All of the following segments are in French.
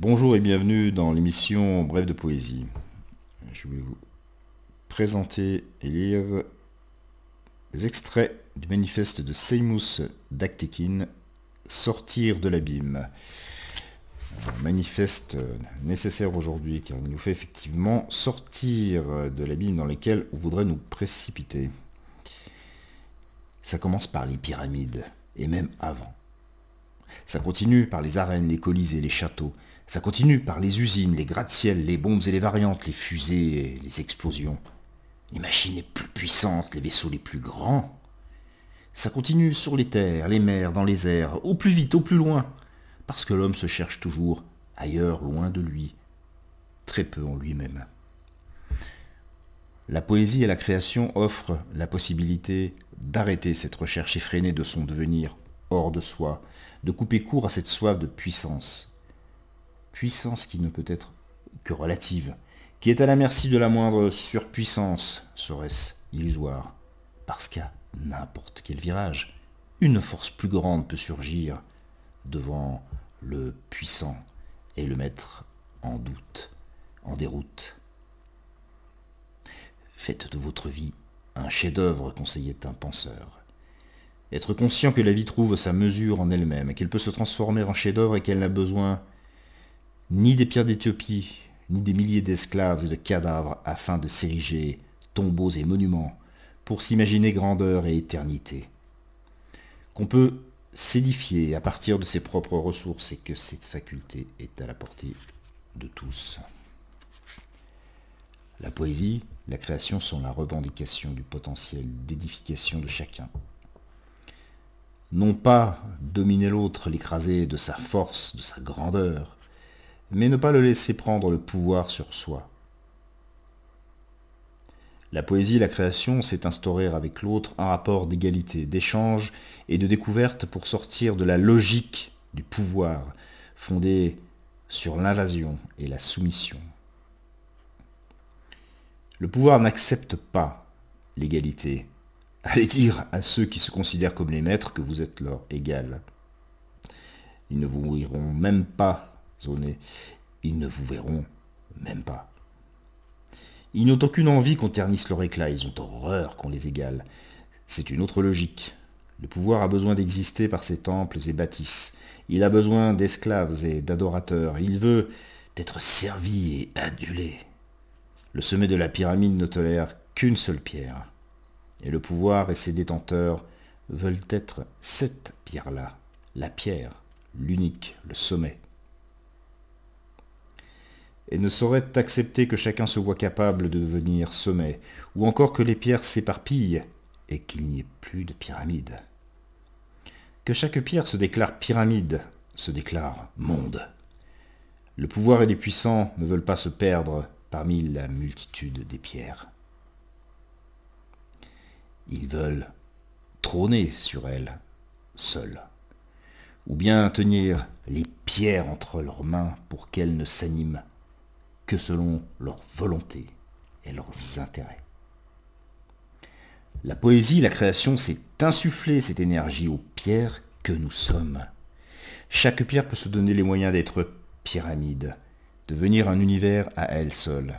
Bonjour et bienvenue dans l'émission Brève de poésie. Je vais vous présenter et lire les extraits du manifeste de Seymous Daktekin, Sortir de l'abîme. manifeste nécessaire aujourd'hui car il nous fait effectivement sortir de l'abîme dans lequel on voudrait nous précipiter. Ça commence par les pyramides et même avant. Ça continue par les arènes, les et les châteaux ça continue par les usines, les gratte-ciels, les bombes et les variantes, les fusées, les explosions, les machines les plus puissantes, les vaisseaux les plus grands. Ça continue sur les terres, les mers, dans les airs, au plus vite, au plus loin, parce que l'homme se cherche toujours ailleurs, loin de lui, très peu en lui-même. La poésie et la création offrent la possibilité d'arrêter cette recherche effrénée de son devenir hors de soi, de couper court à cette soif de puissance, puissance qui ne peut être que relative, qui est à la merci de la moindre surpuissance, serait-ce illusoire, parce qu'à n'importe quel virage, une force plus grande peut surgir devant le puissant et le mettre en doute, en déroute. Faites de votre vie un chef-d'œuvre, conseillait un penseur. Être conscient que la vie trouve sa mesure en elle-même, qu'elle peut se transformer en chef-d'œuvre et qu'elle a besoin ni des pierres d'Éthiopie, ni des milliers d'esclaves et de cadavres afin de s'ériger tombeaux et monuments pour s'imaginer grandeur et éternité. Qu'on peut s'édifier à partir de ses propres ressources et que cette faculté est à la portée de tous. La poésie, la création sont la revendication du potentiel d'édification de chacun. Non pas dominer l'autre, l'écraser de sa force, de sa grandeur, mais ne pas le laisser prendre le pouvoir sur soi. La poésie et la création c'est instaurer avec l'autre un rapport d'égalité, d'échange et de découverte pour sortir de la logique du pouvoir, fondée sur l'invasion et la soumission. Le pouvoir n'accepte pas l'égalité. Allez dire à ceux qui se considèrent comme les maîtres que vous êtes leur égal. Ils ne vous mouriront même pas zonés, ils ne vous verront même pas. Ils n'ont aucune envie qu'on ternisse leur éclat, ils ont horreur qu'on les égale. C'est une autre logique. Le pouvoir a besoin d'exister par ses temples et bâtisses. Il a besoin d'esclaves et d'adorateurs. Il veut être servi et adulé. Le sommet de la pyramide ne tolère qu'une seule pierre. Et le pouvoir et ses détenteurs veulent être cette pierre-là, la pierre, l'unique, le sommet et ne saurait accepter que chacun se voit capable de devenir sommet, ou encore que les pierres s'éparpillent et qu'il n'y ait plus de pyramide. Que chaque pierre se déclare pyramide, se déclare monde. Le pouvoir et les puissants ne veulent pas se perdre parmi la multitude des pierres. Ils veulent trôner sur elles, seuls. ou bien tenir les pierres entre leurs mains pour qu'elles ne s'animent que selon leur volonté et leurs intérêts. La poésie, la création, c'est insuffler cette énergie aux pierres que nous sommes. Chaque pierre peut se donner les moyens d'être pyramide, devenir un univers à elle seule.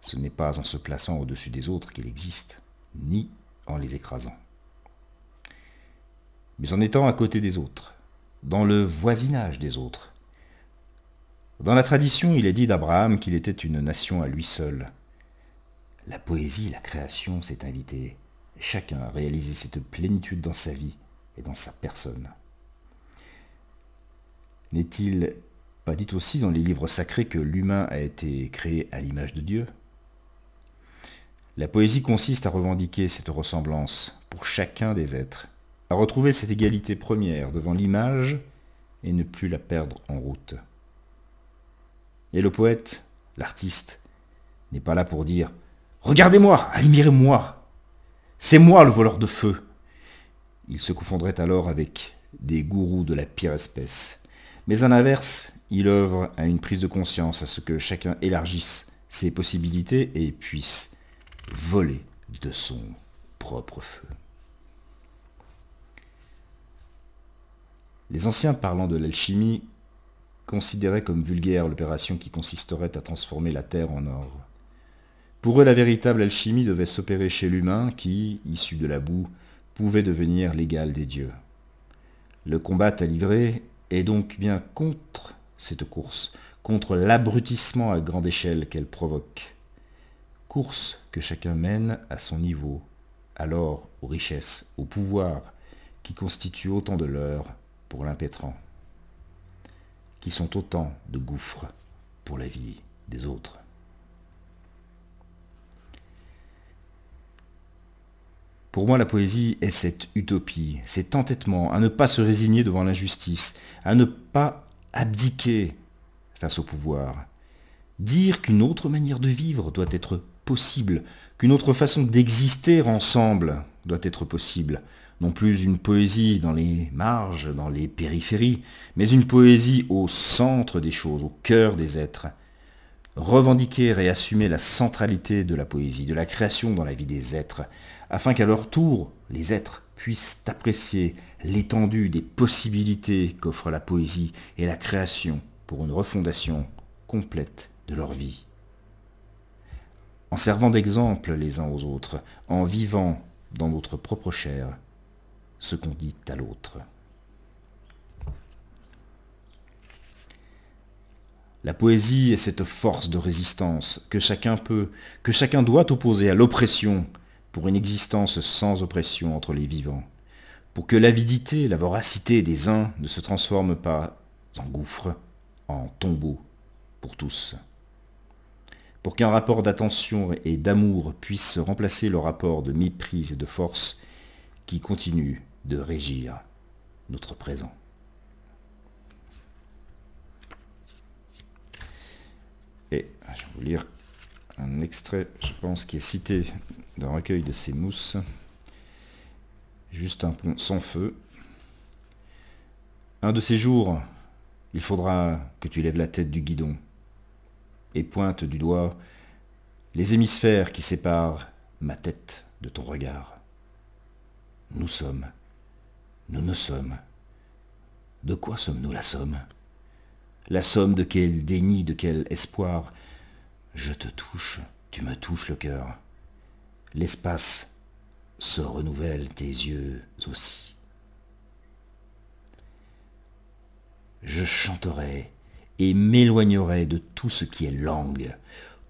Ce n'est pas en se plaçant au-dessus des autres qu'il existe, ni en les écrasant. Mais en étant à côté des autres, dans le voisinage des autres, dans la tradition, il est dit d'Abraham qu'il était une nation à lui seul. La poésie, la création s'est invitée, chacun a réalisé cette plénitude dans sa vie et dans sa personne. N'est-il pas dit aussi dans les livres sacrés que l'humain a été créé à l'image de Dieu La poésie consiste à revendiquer cette ressemblance pour chacun des êtres, à retrouver cette égalité première devant l'image et ne plus la perdre en route. Et le poète, l'artiste, n'est pas là pour dire ⁇ Regardez-moi, admirez-moi C'est moi le voleur de feu !⁇ Il se confondrait alors avec des gourous de la pire espèce. Mais en l'inverse, il œuvre à une prise de conscience, à ce que chacun élargisse ses possibilités et puisse voler de son propre feu. Les anciens parlant de l'alchimie considéraient comme vulgaire l'opération qui consisterait à transformer la terre en or. Pour eux, la véritable alchimie devait s'opérer chez l'humain qui, issu de la boue, pouvait devenir l'égal des dieux. Le combat à livrer est donc bien contre cette course, contre l'abrutissement à grande échelle qu'elle provoque. Course que chacun mène à son niveau, alors aux richesses, au pouvoir, qui constituent autant de l'heure pour l'impétrant qui sont autant de gouffres pour la vie des autres. Pour moi, la poésie est cette utopie, cet entêtement à ne pas se résigner devant l'injustice, à ne pas abdiquer face au pouvoir. Dire qu'une autre manière de vivre doit être possible, qu'une autre façon d'exister ensemble doit être possible, non plus une poésie dans les marges, dans les périphéries, mais une poésie au centre des choses, au cœur des êtres. Revendiquer et assumer la centralité de la poésie, de la création dans la vie des êtres, afin qu'à leur tour, les êtres puissent apprécier l'étendue des possibilités qu'offre la poésie et la création pour une refondation complète de leur vie. En servant d'exemple les uns aux autres, en vivant dans notre propre chair, ce qu'on dit à l'autre. La poésie est cette force de résistance que chacun peut, que chacun doit opposer à l'oppression pour une existence sans oppression entre les vivants, pour que l'avidité, la voracité des uns ne se transforme pas en gouffre, en tombeau pour tous. Pour qu'un rapport d'attention et d'amour puisse remplacer le rapport de méprise et de force qui continue de régir notre présent. Et ah, je vais vous lire un extrait, je pense, qui est cité dans recueil de ces mousses. Juste un pont sans feu. Un de ces jours, il faudra que tu lèves la tête du guidon et pointe du doigt les hémisphères qui séparent ma tête de ton regard. Nous sommes nous ne sommes. De quoi sommes-nous la somme La somme de quel déni, de quel espoir Je te touche, tu me touches le cœur. L'espace se renouvelle, tes yeux aussi. Je chanterai et m'éloignerai de tout ce qui est langue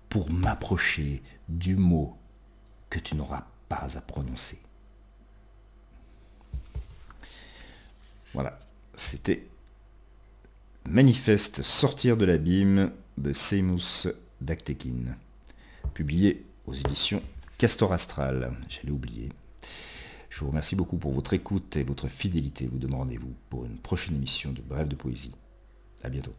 pour m'approcher du mot que tu n'auras pas à prononcer. Voilà, c'était Manifeste Sortir de l'abîme de Seymous Dactekin, publié aux éditions Castor Astral. J'allais oublier. Je vous remercie beaucoup pour votre écoute et votre fidélité. Vous demandez vous pour une prochaine émission de Bref de Poésie. À bientôt.